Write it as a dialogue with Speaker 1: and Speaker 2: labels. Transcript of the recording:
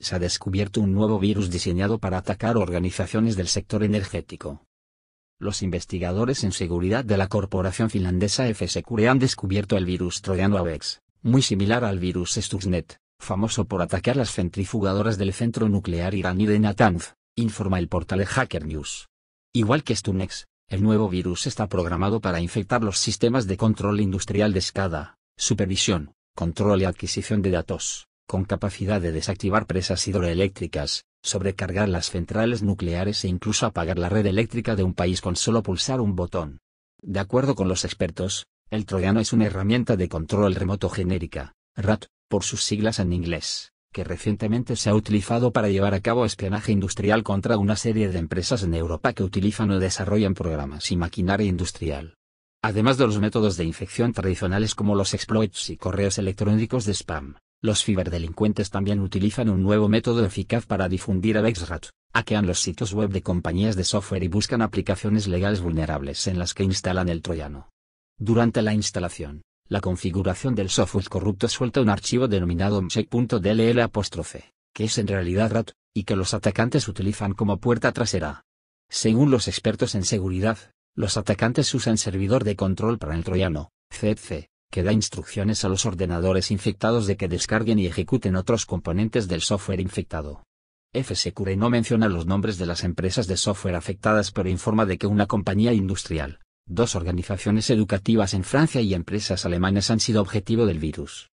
Speaker 1: se ha descubierto un nuevo virus diseñado para atacar organizaciones del sector energético. Los investigadores en seguridad de la corporación finlandesa FSQR han descubierto el virus troyano AVEX, muy similar al virus Stuxnet, famoso por atacar las centrifugadoras del centro nuclear iraní de Natanz, informa el portal Hacker News. Igual que Stunex, el nuevo virus está programado para infectar los sistemas de control industrial de SCADA, supervisión, control y adquisición de datos con capacidad de desactivar presas hidroeléctricas, sobrecargar las centrales nucleares e incluso apagar la red eléctrica de un país con solo pulsar un botón. De acuerdo con los expertos, el troyano es una herramienta de control remoto genérica, RAT, por sus siglas en inglés, que recientemente se ha utilizado para llevar a cabo espionaje industrial contra una serie de empresas en Europa que utilizan o desarrollan programas y maquinaria industrial. Además de los métodos de infección tradicionales como los exploits y correos electrónicos de spam. Los ciberdelincuentes también utilizan un nuevo método eficaz para difundir a VexRat, hackean los sitios web de compañías de software y buscan aplicaciones legales vulnerables en las que instalan el troyano. Durante la instalación, la configuración del software corrupto suelta un archivo denominado apóstrofe, que es en realidad RAT, y que los atacantes utilizan como puerta trasera. Según los expertos en seguridad, los atacantes usan servidor de control para el troyano, CC, que da instrucciones a los ordenadores infectados de que descarguen y ejecuten otros componentes del software infectado. F-Secure no menciona los nombres de las empresas de software afectadas pero informa de que una compañía industrial, dos organizaciones educativas en Francia y empresas alemanas han sido objetivo del virus.